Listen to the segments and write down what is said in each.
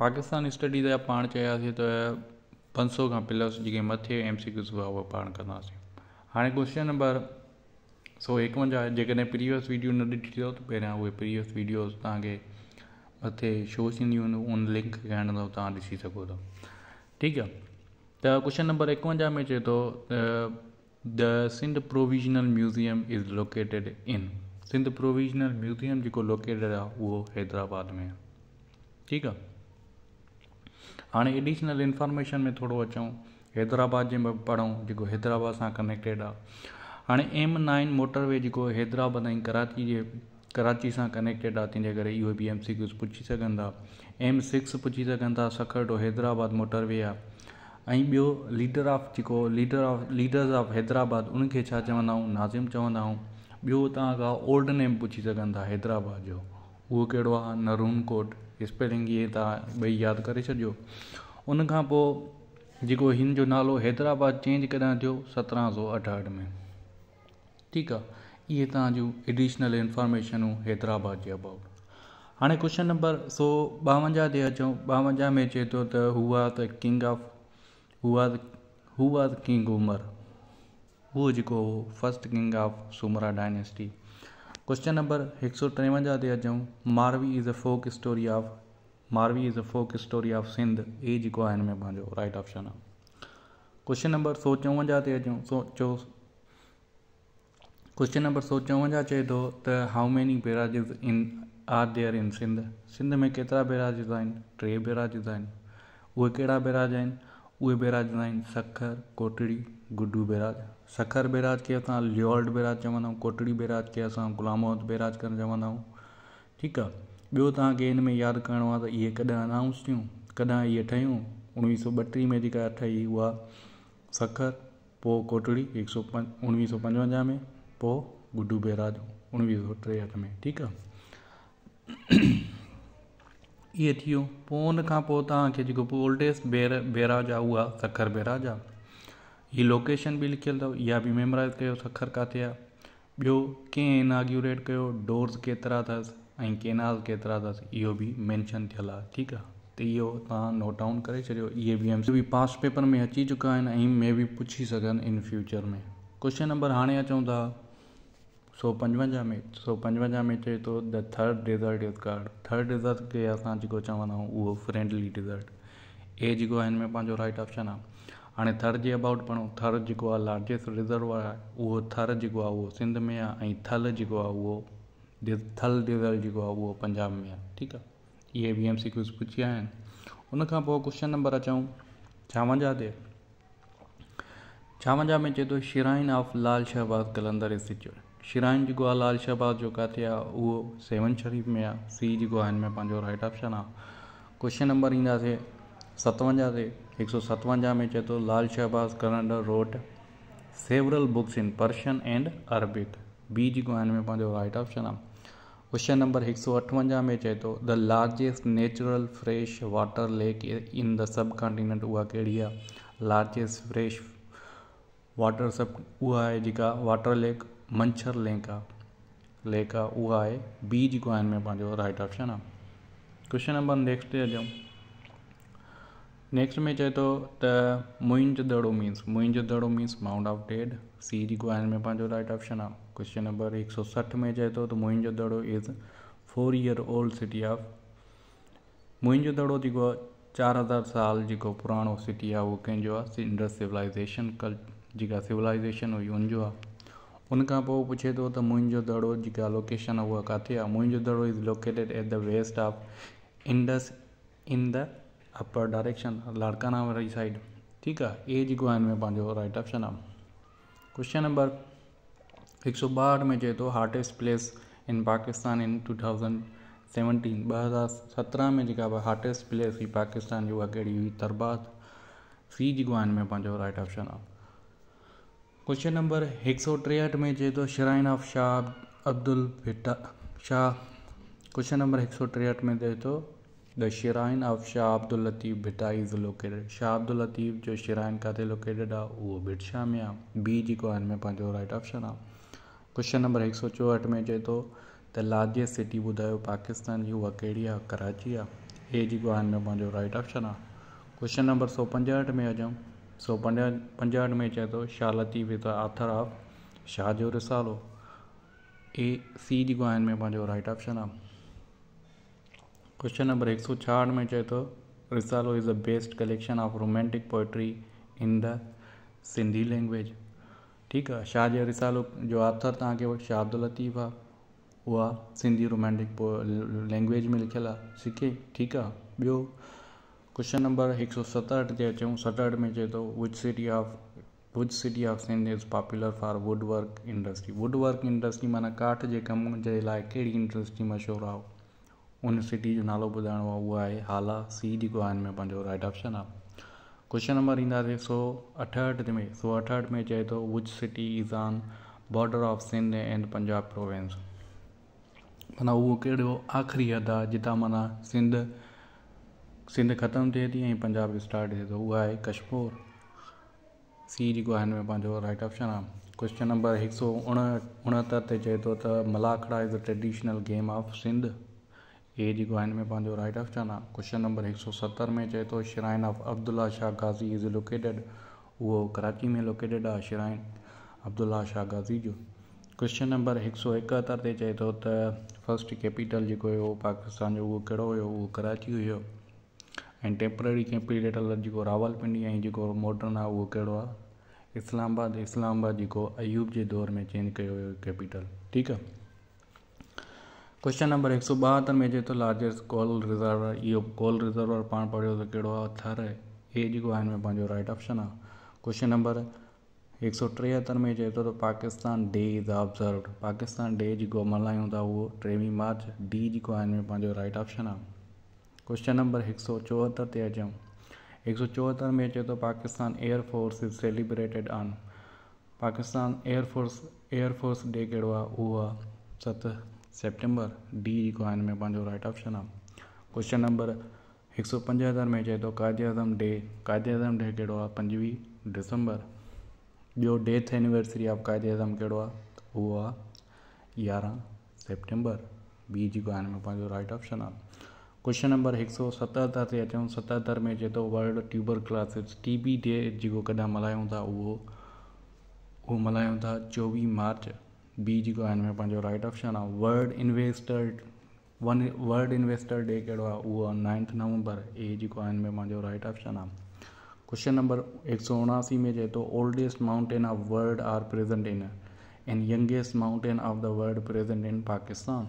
Pakistan study जा पाण चयासीं त तो पंज सौ खां प्लस जी मथे एम सी क्यूज़ हुआ उहा पाण कंदासीं हाणे क्वेश्चन नंबर सौ एकवंजाह जैसे प्रीवियस वीडियो न ॾिठी अथव त पहिरियां प्रीवियस वीडियोस तव्हांखे मथे शो थींदियूं उन लिंक खे हणंदव तव्हां ॾिसी सघो था क्वेश्चन नंबर एकवंजा में चए तो the Sindh provincial museum is located in Sindh provincial museum जो लोकेटेड आहे उहो हैदराबाद में ठीक है हाणे एडिशनल इंफॉर्मेशन में थोरो अचूं हैदराबाद जे में पढ़ूं जेको हैदराबाद सां कनेक्टेड आहे हाणे एम नाइन मोटरवे जेको हैदराबाद ऐं कराची जे कराची सां कनेक्टेड आहे तंहिंजे करे इहो बि एम सी क्यूस पुछी सघंदा एम सिक्स पुछी सघंदा था सखर टो हैदराबाद मोटरवे आहे ऐं ॿियो लीडर ऑफ जेको leader of leaders of Hyderabad उनखे छा चवंदा आहियूं नाज़िम चवंदा आहियूं ॿियो तव्हां खां ओल्ड नेम पुछी सघंदा हैदराबाद जो उहो कहिड़ो आहे नरून कोट स्पेलिंग इहे तव्हां ॿई यादि करे छॾियो उन खां पोइ जेको हिन जो नालो हैदराबाद चेंज कॾहिं थियो सत्रहं सौ अठहठि में ठीकु आहे इहे तव्हां जूं एडिशनल इंफॉर्मेशनूं हैदराबाद जे अबाउट हाणे क्वश्चन नंबर सौ ॿावंजाह ते अचूं ॿावंजाह में चए थो त हू आ द किंग ऑफ हू आ दू आ किंग उमर उहो जेको हुओ first king of Soomra dynasty question number हिकु सौ टेवंजाह ते अचूं Marvi is a folk story of Marvi is a folk story of Sindh ए जेको आहे हिन में पंहिंजो राइट ऑप्शन आहे क्वेश्चन नंबर सौ चोवंजाह ते अचूं सो चो क्वेश्चन नंबर सौ चोवंजाह चए थो त हाउ मेनी बेराजिस इन R there in Sindh Sindh में केतिरा बेराजिस आहिनि टे बेराजिस आहिनि उहे कहिड़ा बेराज आहिनि उहे बेराज आहिनि सखर कोटड़ी गुडू बेराज सखर बैराज खे असां लियोल्ट बैराज चवंदा आहियूं कोटड़ी बैराज खे असां गुलामौद बहिराज करणु चवंदा आहियूं ठीकु आहे ॿियो तव्हांखे हिन में यादि करिणो आहे त इहे कॾहिं अनाउंस थियूं कॾहिं इहे ठहियूं उणिवीह सौ ॿटीह में जेका ठही उहा सखर पोइ कोटड़ी हिकु सौ पंज उणिवीह सौ पंजवंजाह में पोइ गुडू बैराज उणिवीह सौ टेहठि में ठीकु आहे इहे पोइ पोइ तव्हांखे ओल्डेस्ट सखर बैराज आहे हीअ लोकेशन बि लिखियल अथव इहा बि मेमोराइज़ कयो सखर किथे आहे ॿियो कीअं इन कयो डोर्स केतिरा अथसि ऐं केनाल केतिरा अथसि इहो बि मैंशन थियल आहे ठीकु आहे त इहो तव्हां नोट डाउन करे छॾियो इहे V M C past paper में अची चुका आहिनि ऐं में बि पुछी सघनि इन फ्यूचर में क्वेश्चन नंबर हाणे अचूं था सौ पंजवंजाह में सौ पंजवंजाह में चए थो the third desert is called third desert खे असां जेको चवंदा आहियूं उहो फ्रैंडली डिज़र्ट इहे जेको आहे हिन में पंहिंजो राइट ऑप्शन आहे हाणे थर जे अबाउट पढ़ो थर जेको आहे लार्जेस्ट रिज़र्व आहे उहो थर जेको आहे उहो सिंध में आहे ऐं थल जेको आहे उहो थल डिज़र्व जेको आहे उहो पंजाब में आहे ठीकु आहे इहे बी एम सी क्यूज़ पुछी आया आहिनि उन खां पोइ क्वेश्चन नंबर अचूं छावंजाह ते छावंजाह में चए थो shrine of Lal Shahbaz Qalandar is situated जेको आहे लाल शहबाज जो किथे आहे उहो सेवन शरीफ़ में आहे सी जेको आहे हिन में पंहिंजो राइट ऑप्शन आहे क्वेश्चन नंबर ईंदासीं सतवंजाह ते एक એકસો में चे तो लाल Shahbaz Qalandar wrote several books in Persian and Arabic B जी आहिनि में पंहिंजो राइट ऑप्शन आ क्वेश्चन नंबर एक सौ अठवंजा में चए तो the largest natural fresh water lake in the sub continent वह कड़ी आहे लार्जेस्ट फ्रेश वाटर सब उ आहे वाटर लेक मंछर लेक आहे लेक है उहा आहे बी जेको में पंहिंजो राइट ऑप्शन आ क्वेश्चन नंबर नेक्स्ट ते तो नेक्स्ट में जाए तो Mohenjo Daro means Mohenjo Daro means mound of dead सी जो हिन में पाँच राइट ऑप्शन आ क्वेश्चन नंबर एक सौ सठ में चए तो Mohenjo Daro is four year old city of Mohenjo Daro जो चार हज़ार साल जो पुराना सिटी आ उहो कंहिंजो इंडस सिविलाइज़ेशन कल जी सिविलाइज़ेशन हुई उनजो आहे उनखां पोइ पुछे थो तो दड़ो जी लोकेशन वह उहा किथे Daro is located at the west of Indus in the upper direction Larkana वारी साइड ठीक है ए जी आहे में राइट ऑप्शन आ क्वेश्चन नंबर एक सौ बाहठ में चे तो हार्टेस्ट प्लेस इन पाकिस्तान इन टू थाउज़ेंड सेवनटीन ब हज़ार सत्रह में जब बि हार्टेस्ट प्लेस हुई पाकिस्तान जो उहा हुई तरबात सी जो है में पंहिंजो राइट ऑप्शन आहे क्वेश्चन नंबर एक सौ टेहठ में चए थो श्राइन ऑफ शाह अब्दुल भिटा शाह क्वेश्चन नंबर एक सौ टेहठ में चए थो तो the shrine of Shah Abdul Latif Bhitai is located Shah Abdul Latif जो शिराइन किथे लोकेटिड आहे उहो बिटशशाह में आहे बी जेको आहे हिन में पंहिंजो राइट ऑप्शन आहे क्वेश्चन नंबर हिकु सौ चोहठि में चए थो त लार्जेस्ट सिटी ॿुधायो पाकिस्तान जी उहा कहिड़ी आहे कराची आहे ए जेको आहे हिन में पंहिंजो राइट ऑप्शन आहे क्वेश्चन नंबर सौ पंजहठि में अचूं सौ पंजहठ पंजहठि में चए थो शाह लतीफ़ आथर आहे शाह जो रिसालो ए सी जेको आहे हिन में पंहिंजो राइट ऑप्शन आहे क्वेश्चन नंबर एक सौ छाठ में चाहे तो Risalo is the best collection of romantic poetry in the Sindhi language ठीक आहे छा जे रिसालो जो आथर तव्हांखे शाह अब्दुल लतीफ़ आहे उहा सिंधी रोमांटिक लैंग्वेज में लिखल आ सीखे ठीक है बो क्वेश्चन नंबर एक सौ सतहठ ते अचूं सतहठ में चए थो wood city of wood city of Sindh is popular for wood work industry wood work industry माना काठ के कम जे लाइ कहिड़ी इंडस्ट्री मशहूरु आहे उन सिटी जो नालो ॿुधाइणो आहे उहो आहे हाला सी जेको आहे हिन में पंहिंजो राइट ऑप्शन आहे क्वेश्चन नंबर ईंदासीं सौ अठहठि में सौ अठहठि में चए थो wood city is on border of Sindh and Punjab province माना उहो कहिड़ो आख़िरी हद आहे जितां माना सिंध सिंध ख़तमु थिए थी ऐं पंजाब स्टार्ट थिए थो उहा आहे कश्मोर सी जेको आहे हिन में पंहिंजो राइट ऑप्शन आहे क्वेश्चन नंबर हिकु सौ उणह उणहतरि ते चए थो त Malakhra is a traditional game of Sindh एज इगवाइन में पंहिंजो राइट ऑफ चवंदा क्वेश्चन नंबर एक सौ सत्तर में चए थो shrine of Abdullah Shah Ghazi is located उहो कराची में लोकेटेड आ श्राइन अब्दुल्ला शाह गाज़ी जो क्वेश्चन नंबर एक सौ इकहत्तर से चए थो त कैपिटल जो हुयो पाकिस्तान जो वो कड़ो हुयो उहो कराची हुयो ऐं टेम्पररी कैपिटल जेको रावलपिंडी ऐं जेको मॉडर्न आहे उहो कहिड़ो आहे इस्लामाबाद इस्लामाबाद जो अयूब के दौर में चेंज कयो कैपिटल ठीक है क्वेश्चन नंबर एक सौ बहत्तर में अचे तो लार्जेस्ट कोल रिज़र्वर यो कोल रिज़र्वर पा पढ़ो तो कड़ो आ थर है जेको जो इनमें राइट ऑप्शन आहे क्वेश्चन नंबर एक सौ टेहत्तर में चे तो तो Pakistan day is observe Pakistan day जो मल्हूँ था वो टेवी मार्च डी जो है राइट ऑप्शन आ क्वेश्चन नंबर एक सौ चौहत्तर से अच्छा एक सौ चौहत्तर में अचे तो Pakistan air force is celebrated on Pakistan air force air force day कड़ो आहे सत सेप्टेंबर डी जेको आहे हिन में पंहिंजो राइट ऑप्शन आहे क्वेश्चन नंबर हिकु सौ पंजहतरि में चए थो क़ाइदे आज़म डे क़ाइदे आज़म डे कहिड़ो आहे पंजवीह डिसंबर ॿियो डेथ एनिवर्सरी ऑफ क़ाइदे आज़म कहिड़ो आहे उहो आहे यारहं सेप्टेंबर बी जी आहे हिन में पंहिंजो राइट ऑप्शन आहे क्वेश्चन नंबर हिकु सौ सतहतरि ते अचऊं सतहतरि में चए थो world tuberculosis T B day जेको कॾहिं मल्हायूं था उहो उहो मल्हायूं था चोवीह मार्च बी जेको आहे हिन में पंहिंजो राइट ऑप्शन आहे world investor one world investor day कहिड़ो आहे उहो आहे नाइंथ नवंबर ए जेको आहे हिन में पंहिंजो राइट ऑप्शन आहे क्वेश्चन नंबर हिकु सौ उणासी में चए थो oldest mountain of world are present in and youngest mountain of the world present in Pakistan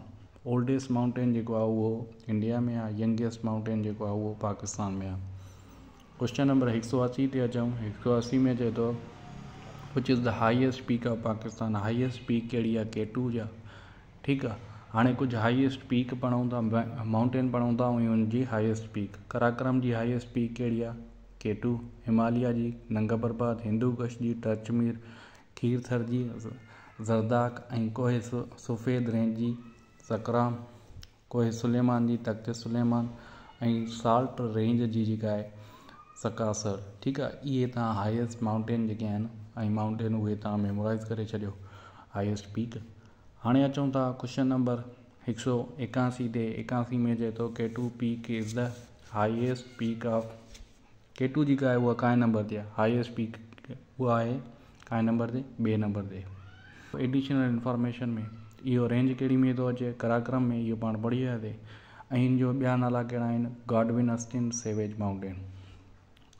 oldest mountain जेको आहे उहो इंडिया में आहे यंगेस्ट माउंटेन जेको आहे उहो पाकिस्तान में आहे क्वेश्चन नंबर हिकु सौ असी ते अचूं हिकु सौ असी में चए थो which is the highest peak of Pakistan highest peak कहिड़ी आहे केटू जा ठीकु आहे हाणे कुझु हाईएस्ट पीक पढ़ूं था माउंटेन पढ़ूं था ऐं हुनजी हाईएस्ट पीक कराक्रम जी हाईएस्ट पीक कहिड़ी आहे केटू हिमालय जी नंग हिंदू कश जी टचमीर खीरथर जी ज़रदाक ऐं कोहे सुफेद रेंज जी सकराम कोहे सुलेमान जी तख्त सुलेमान ऐं साल्ट रेंज जी जेका आहे सकासर ठीकु आहे इहे तव्हां हाईएस्ट माउंटेन जेके आहिनि ऐं माउंटेन उहे तव्हां मेमोराइज़ करे छॾियो हाईएस्ट पीक हाणे अचूं था क्वेशन नंबर हिकु सौ एकासी ते एकासी में चए थो K two peak is the highest peak of K two जेका आहे उहा काए नंबर ते आहे हाईएस्ट पीक उहा आहे काए नंबर ते ॿिए नंबर ते एडिशनल इंफॉर्मेशन में इहो रेंज कहिड़ी में थो अचे कराक्रम में इहो पाण पढ़ी वियासीं ऐं हिन जो ॿिया नाला कहिड़ा आहिनि Godwin Austen savage mountain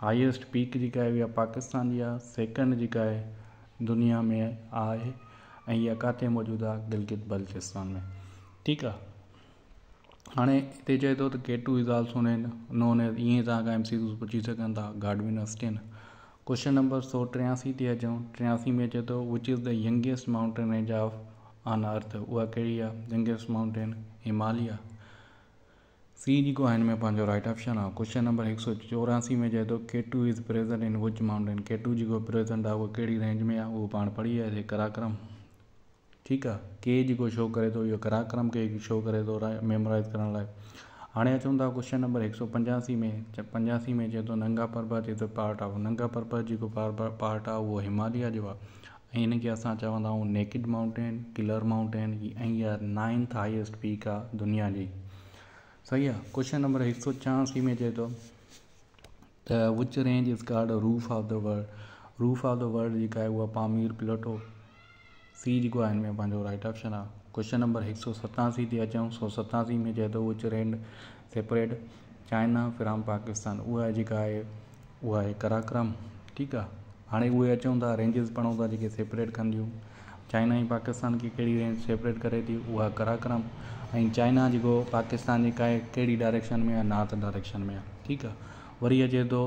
highest peak जेका आहे उहा पाकिस्तान जी आहे सेकंड जेका आहे दुनिया में आहे ऐं इहा किथे मौजूदु आहे गिलगित बल्चिस्तान में ठीकु आहे हाणे हिते चए थो त केटू हिज़ाल्स हूंदा आहिनि नोन उन ईअं तव्हां खां एम सी पुछी सघनि था गाडविन स्टेन क्वेश्चन नंबर सौ टियासी ते अचूं टियासी में अचे थो which is the youngest mountain range of on earth उहा कहिड़ी आहे यंगेस्ट माउंटेन हिमालय सी जेको आहे हिन में पंहिंजो राइट ऑप्शन आहे क्वेश्चन नंबर हिकु सौ चौरासी में चए थो two is present in which mountain K two जेको प्रेज़ेंट आहे उहो कहिड़ी रेंज में आहे उहो पाण पढ़ी वियासीं कराक्रम ठीकु आहे के जेको शो करे थो इहो कराक्रम के शो करे थो मेमोराइज़ करण लाइ हाणे अचूं था क्वेश्चन नंबर हिकु सौ पंजासी में पंजासी में चए थो नंगा परबत चए पार्ट पाट आहे नंगा परबत जेको पार पाट आहे उहो हिमालय जो आहे ऐं हिनखे असां चवंदाऊं नेकिड माउंटेन किलर माउंटेन ऐं इहा नाइंथ हाइएस्ट पीक आहे दुनिया जी सही आहे क्वेशन नंबर हिकु सौ छहासी में चए थो त which range is called roof of the world roof of the world जेका आहे उहा पामीर प्लोटो सी जेको आहे हिन में पंहिंजो राइट ऑप्शन आहे क्वेशन नंबर हिकु सौ सतासी ते अचूं सौ सतासी में चए थो which range separate China from Pakistan उहा जेका आहे उहा आहे कराक्रम ठीकु आहे हाणे उहे अचूं था रेंजिस पढ़ूं था जेके सेपरेट कंदियूं चाइना ही पाकिस्तान की कड़ी रेंज सेपरेट करे थी वह कराक्रम चाइना जो पाकिस्तान की काए डायरेक्शन में नॉर्थ डायरेक्शन में ठीक है वरी अचे तो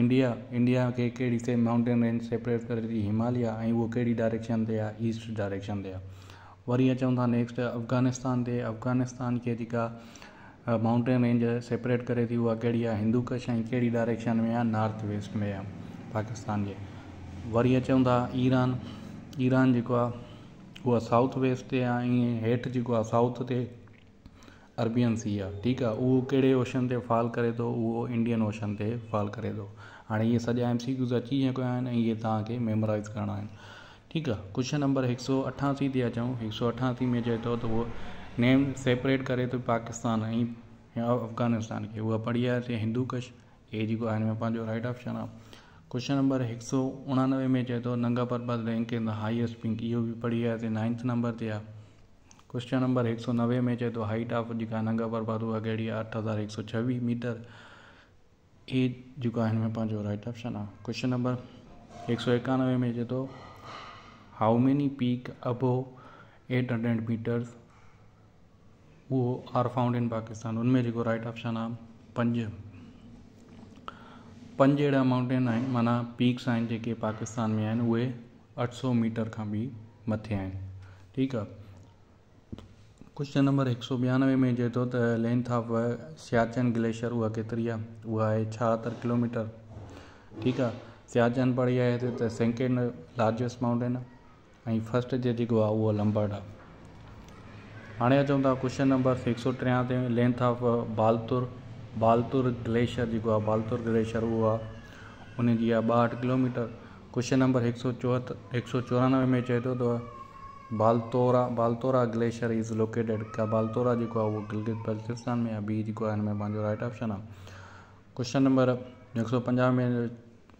इंडिया इंडिया के कड़ी से माउंटेन रेंज सेपरेट करे थी हिमालय वो कड़ी डायरेक्शन से ईस्ट डायरेक्शन से वरी अचूँ था नेक्स्ट अफ़गानिस्तान से अफ़गानिस्तान के जेका माउंटेन रेंज सेपरेट करे थी वह कड़ी आहे हिंदूकश कच्छ डायरेक्शन में नॉर्थ वेस्ट में पाकिस्तान के वरी अचूँ था ईरान ईरान जेको आहे उहा साउथ वेस्ट ते आहे हेठि जेको आहे साउथ ते अरबियन सी आहे ठीकु आहे उहो कहिड़े ओशन ते फॉल करे थो उहो इंडियन ओशन ते फॉल करे थो हाणे इहे सॼा एम सी क्यूज़ अची जेको आहिनि ऐं इहे तव्हांखे मेमोराइज़ करिणा आहिनि ठीकु आहे क्वेश्चन नंबर हिकु सौ अठासी ते अचूं हिकु सौ अठासी में चए थो त उहो नेम सेपरेट करे थो पाकिस्तान ऐं अफगानिस्तान खे उहा पढ़ी आहे हिंदू कश इहे जेको आहे हिन में पंहिंजो राइट ऑप्शन आहे क्वेश्चन नंबर एक सौ उणानवे में चए थो तो Nanga Parbat rank in the highest peak यो भी पढ़ी वियासीं नाइंथ नंबर से आहे क्वेश्चन नंबर एक सौ नवे में चए थो हाइट ऑफ जी नंगा पर्पज़ उहा कहिड़ी अठ हज़ार एक सौ छवी मीटर ये जो आहे राइट ऑप्शन आहे क्वेश्चन नंबर एक सौ एकानवे में चए थो how many peak above eight hundred metres वो आर फाउंड इन पाकिस्तान उनमें जेको राइट ऑप्शन आहे पंज पंज अहिड़ा माउंटेन आहिनि माना पीक्स आहिनि जेके पाकिस्तान में आहिनि उहे अठ सौ मीटर खां बि मथे आहिनि ठीकु आहे क्वेशन नंबर हिकु सौ ॿियानवे में चए थो त लेंथ ऑफ सियाचन ग्लेशियर उहा केतिरी आहे उहा आहे छाहतरि किलोमीटर ठीकु आहे सियाचन सिआचंदी आहे हिते त सेकेंड लार्जेस्ट माउंटेन आहे ऐं फस्ट जे जेको आहे उहो लंबाड आहे हाणे अचूं था क्वेशन नंबर हिकु सौ ट्रेह ते length of Baltoro Baltoro glacier जो आ बालतुर ग्लेशियर वो आने की आहे किलोमीटर क्वेश्चन नंबर एक सौ चोहतरि एक सौ चौरानवे में चए थो Baltoro Baltoro glacier is located का बालतोरा जो आहे गिलगित बल्चिस्तान में बी जो में राइट ऑप्शन आहे क्वेश्चन नंबर एक सौ पंजानवे में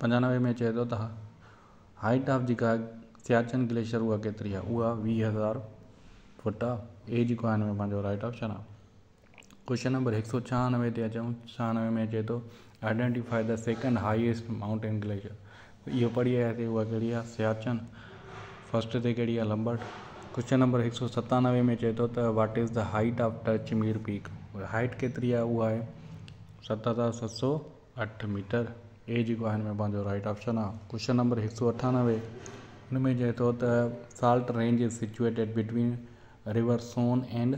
पंजानवे में चे तो हाइट ऑफ जी सियाचन ग्लेशियर वह केतरी है वह वी हज़ार फुट आ ए जो में राइट ऑप्शन है क्वेश्चन नंबर एक सौ छियानवे ते अचूं छियानवे में अचे थो identify the second highest mountain glacier इहो पढ़ी आयासीं उहा कहिड़ी आहे सियाचन फस्ट ते कहिड़ी आहे लंबट क्वेश्चन नंबर एक सौ सतानवे में चए थो what is the height of Tirich Mir peak height केतिरी आहे उहा आहे सत हज़ार सत सौ अठ मीटर ए जो आहे में पंहिंजो राइट ऑप्शन आ क्वेश्चन नंबर एक सौ अठानवे हुन में चए थो range is situated between river Soan and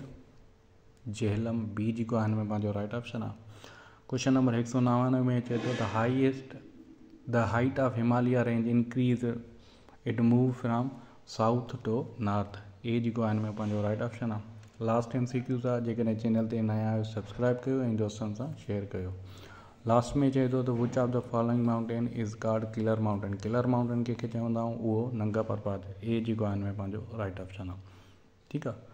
Jhelum बीज को आहिनि में पंहिंजो राइट ऑप्शन आहे क्वेश्चन नंबर हिकु सौ नवानवे में अचे थो the highest the height of Himalaya range increase it move from south to north A जेको आहे हिन में पंहिंजो राइट ऑप्शन आहे लास्ट एम सी क्यूज़ आहे जेकॾहिं चैनल ते नया आहियो सब्सक्राइब कयो ऐं दोस्तनि सां शेयर कयो लास्ट में चए थो त which of the following mountain is called killer mountain killer mountain कंहिंखे चवंदा आहियूं उहो नंगा पर्वत ए जेको आहे हिन में पंहिंजो राइट ऑप्शन आहे ठीकु आहे